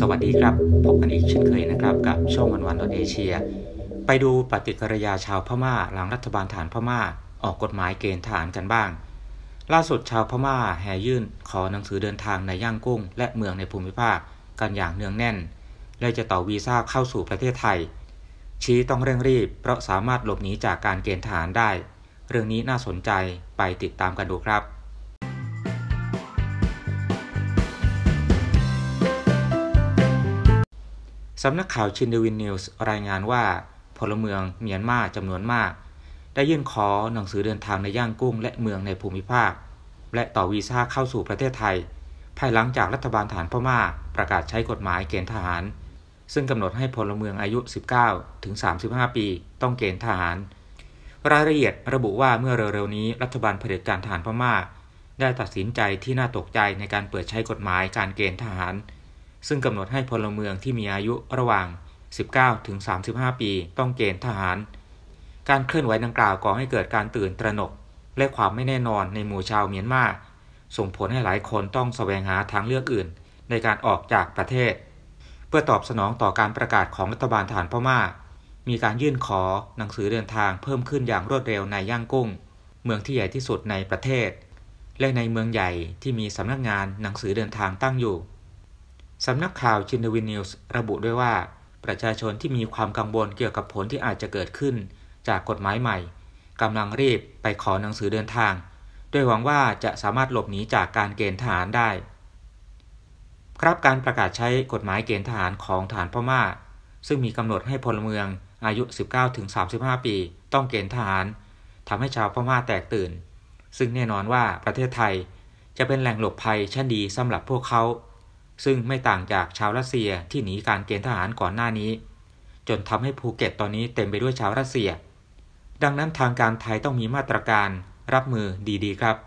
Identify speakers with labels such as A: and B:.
A: สวัสดีครับพบกันอีกเช่นเคยนะครับกับช่องวันวันรถเอเชีย ไปดูปฏิกิริยาชาวพม่าหลังรัฐบาลฐานพม่าออกกฎหมายเกณฑ์ฐานกันบ้าง ล่าสุดชาวพม่าแห่ยื่นขอหนังสือเดินทางในย่างกุ้งและเมืองในภูมิภาคกันอย่างเนืองแน่นและจะต่อวีซ่าเข้าสู่ประเทศไทย ชี้ต้องเร่งรีบ เพราะสามารถหลบหนีจากการเกณฑ์ทหารได้ เรื่องนี้น่าสนใจไปติดตามกันดูครับสำนักข่าวชินเดวินนิวส์รายงานว่าพลเมือง เมียนมาจำนวนมาก ได้ยื่นขอหนังสือเดินทางในย่างกุ้ง และเมืองในภูมิภาค และต่อวีซ่าเข้าสู่ประเทศไทย ภายหลังจากรัฐบาลฐานพม่า ประกาศใช้กฎหมายเกณฑ์ทหารซึ่งกำหนดให้พลเมืองอายุ 19 ถึง 35 ปี ต้องเกณฑ์ทหารรายละเอียดระบุว่าเมื่อเร็วๆนี้รัฐบาลเผด็จการทหารพม่า ได้ตัดสินใจที่น่าตกใจในการเปิดใช้กฎหมายการเกณฑ์ทหารซึ่งกำหนดให้พลเมืองที่มีอายุระหว่าง 19 ถึง 35 ปีต้องเกณฑ์ทหาร การเคลื่อนไหวดังกล่าวก่อให้เกิดการตื่นตระหนกและความไม่แน่นอนในหมู่ชาวเมียนมา ส่งผลให้หลายคนต้องแสวงหาทางเลือกอื่นในการออกจากประเทศ เพื่อตอบสนองต่อการประกาศของรัฐบาลฐานพม่า มีการยื่นขอหนังสือเดินทางเพิ่มขึ้นอย่างรวดเร็วในย่างกุ้ง เมืองที่ใหญ่ที่สุดในประเทศ และในเมืองใหญ่ที่มีสำนักงานหนังสือเดินทางตั้งอยู่สำนักข่าว ชินวินนิวส์ระบุด้วยว่า ประชาชนที่มีความกังวลเกี่ยวกับผลที่อาจจะเกิดขึ้น จากกฎหมายใหม่ กำลังรีบไปขอหนังสือเดินทาง ด้วยหวังว่าจะสามารถหลบหนีจากการเกณฑ์ทหารได้ ครับการประกาศใช้กฎหมายเกณฑ์ทหารของฐานพม่า ซึ่งมีกำหนดให้พลเมืองอายุ 19-35 ปี ต้องเกณฑ์ทหารทำให้ชาวพม่าแตกตื่น ซึ่งแน่นอนว่าประเทศไทยจะเป็นแหล่งหลบภัยชั้นดีสำหรับพวกเขาซึ่งไม่ต่างจากชาวรัสเซียที่หนีการเกณฑ์ทหารก่อนหน้านี้ จนทำให้ภูเก็ตตอนนี้เต็มไปด้วยชาวรัสเซีย ดังนั้นทางการไทยต้องมีมาตรการ รับมือดี ๆ ครับ